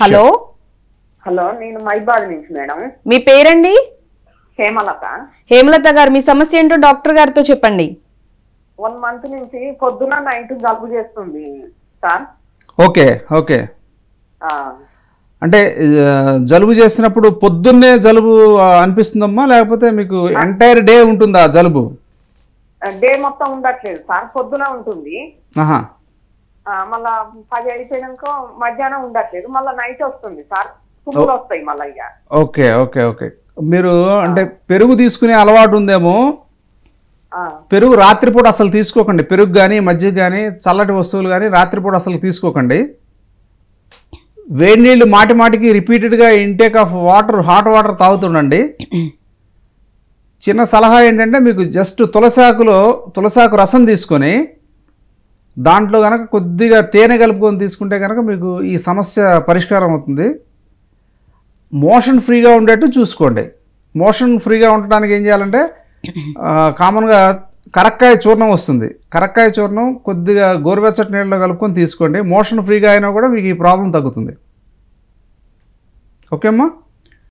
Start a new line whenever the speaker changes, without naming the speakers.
hello
hello నేను మైబాద్ నుంచి madam
మీ పేరండి హేమలత హేమలత గారు మీ సమస్య ఏంటో డాక్టర్ గారితో చెప్పండి
వన్ మంత్ నుంచి పొద్దున నైట్ జలుబు చేస్తుంది సార్
ఓకే ఓకే అంటే జలుబు చేసినప్పుడు పొద్దున్నే జలుబు అనిపిస్తుందమ్మా లేకపోతే మీకు ఎంటైర్ డే ఉంటుందా జలుబు
డే మొత్తం ఉండట్లేదు సార్ పొద్దున ఉంటుంది మళ్ళా పది అయిపోయినాక మధ్యాహ్నం ఉండట్లేదు మళ్ళీ నైట్ వస్తుంది సార్ వస్తాయి మళ్ళీ ఇక
ఓకే ఓకే ఓకే మీరు అంటే పెరుగు తీసుకునే అలవాటు ఉందేమో పెరుగు రాత్రిపూట అసలు తీసుకోకండి పెరుగు కానీ మజ్జిగ కానీ చల్లటి వస్తువులు కానీ రాత్రిపూట అసలు తీసుకోకండి వేడి నీళ్ళు మాటి మాటికి రిపీటెడ్గా intake of water hot water తాగుతుండండి చిన్న సలహా ఏంటంటే మీకు జస్ట్ తులసాకులో తులసాకు రసం తీసుకొని దాంట్లో కనుక కొద్దిగా తేనె కలుపుకొని తీసుకుంటే కనుక మీకు ఈ సమస్య పరిష్కారం అవుతుంది మోషన్ ఫ్రీగా ఉండేట్టు చూసుకోండి మోషన్ ఫ్రీగా ఉండటానికి ఏం చేయాలంటే కామన్గా కరక్కాయ చూర్ణం వస్తుంది కరక్కాయ చూర్ణం కొద్దిగా గోరువెచ్చటి నీళ్ళలో కలుపుకొని తీసుకోండి మోషన్ ఫ్రీగా అయినా కూడా మీకు ఈ ప్రాబ్లం తగ్గుతుంది ఓకే అమ్మా